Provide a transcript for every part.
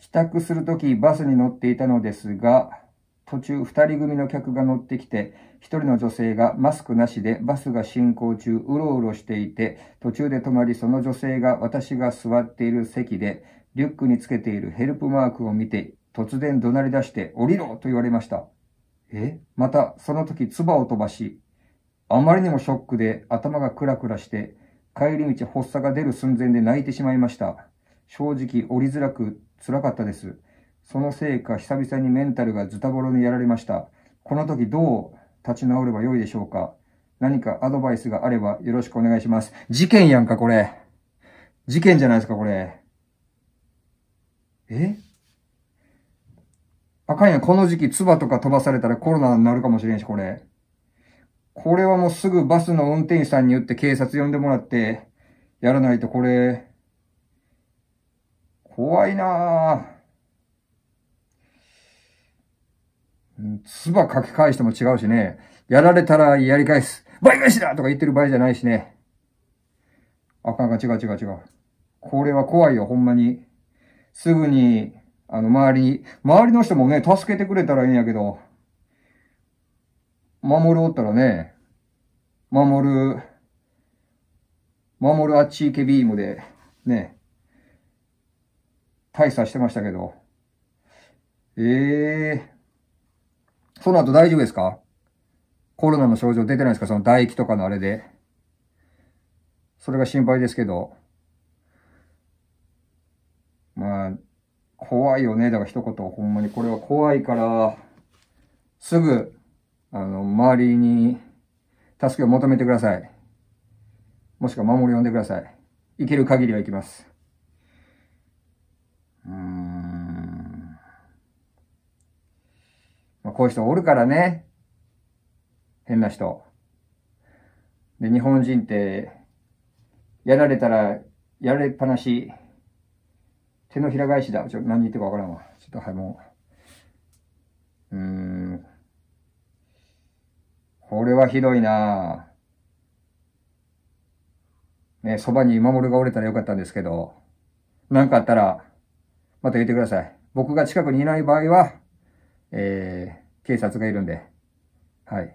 帰宅するときバスに乗っていたのですが、途中2人組の客が乗ってきて、1人の女性がマスクなしでバスが進行中うろうろしていて、途中で止まりその女性が私が座っている席で、リュックにつけているヘルプマークを見て、突然怒鳴り出して降りろと言われました。えまた、その時唾を飛ばし、あまりにもショックで頭がクラクラして、帰り道発作が出る寸前で泣いてしまいました。正直降りづらく辛かったです。そのせいか久々にメンタルがズタボロにやられました。この時どう立ち直ればよいでしょうか何かアドバイスがあればよろしくお願いします。事件やんか、これ。事件じゃないですか、これ。えあかんやん。この時期、唾とか飛ばされたらコロナになるかもしれんし、これ。これはもうすぐバスの運転手さんに言って警察呼んでもらって、やらないとこれ、怖いなぁ。唾書き返しても違うしね。やられたらやり返す。倍返しだとか言ってる場合じゃないしね。あかんか違う違う違う。これは怖いよ、ほんまに。すぐに、あの、周りに、周りの人もね、助けてくれたらいいんやけど、守るおったらね、守る、守るあっち行けビームで、ね、大差してましたけど。ええー。その後大丈夫ですかコロナの症状出てないですかその唾液とかのあれで。それが心配ですけど。まあ、怖いよね。だから一言、ほんまにこれは怖いから、すぐ、あの、周りに助けを求めてください。もしくは守りを呼んでください。生きる限りは行きます。こういう人おるからね。変な人。で、日本人って、やられたら、やられっぱなし、手のひら返しだ。ちょ、何言ってるかわからんわ。ちょっと、はい、もう。うーん。これはひどいなね、そばに守るが折れたらよかったんですけど、なんかあったら、また言ってください。僕が近くにいない場合は、えー、警察がいるんで、はい。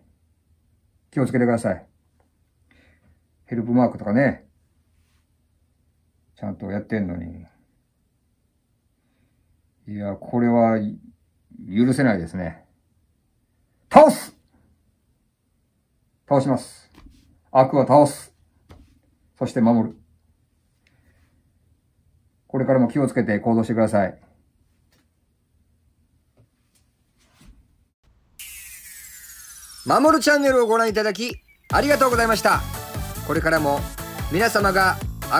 気をつけてください。ヘルプマークとかね、ちゃんとやってんのに。いや、これは、許せないですね。倒す倒します。悪は倒す。そして守る。これからも気をつけて行動してください。まるチャンネルをご覧いただき、ありがとうございました。これからも皆様が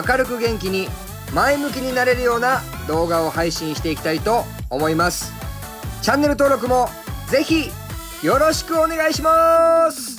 明るく元気に前向きになれるような動画を配信していきたいと思います。チャンネル登録もぜひよろしくお願いします